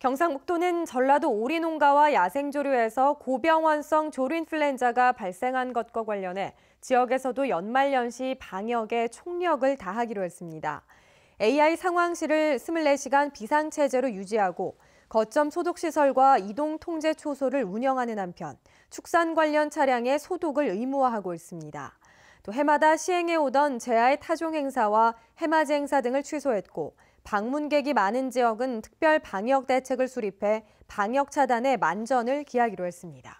경상북도는 전라도 오리농가와 야생조류에서 고병원성 조류인플루엔자가 발생한 것과 관련해 지역에서도 연말연시 방역에 총력을 다하기로 했습니다. AI 상황실을 24시간 비상체제로 유지하고 거점 소독시설과 이동 통제 초소를 운영하는 한편 축산 관련 차량의 소독을 의무화하고 있습니다. 또 해마다 시행해 오던 제아의 타종 행사와 해맞이 행사 등을 취소했고 방문객이 많은 지역은 특별 방역 대책을 수립해 방역 차단에 만전을 기하기로 했습니다.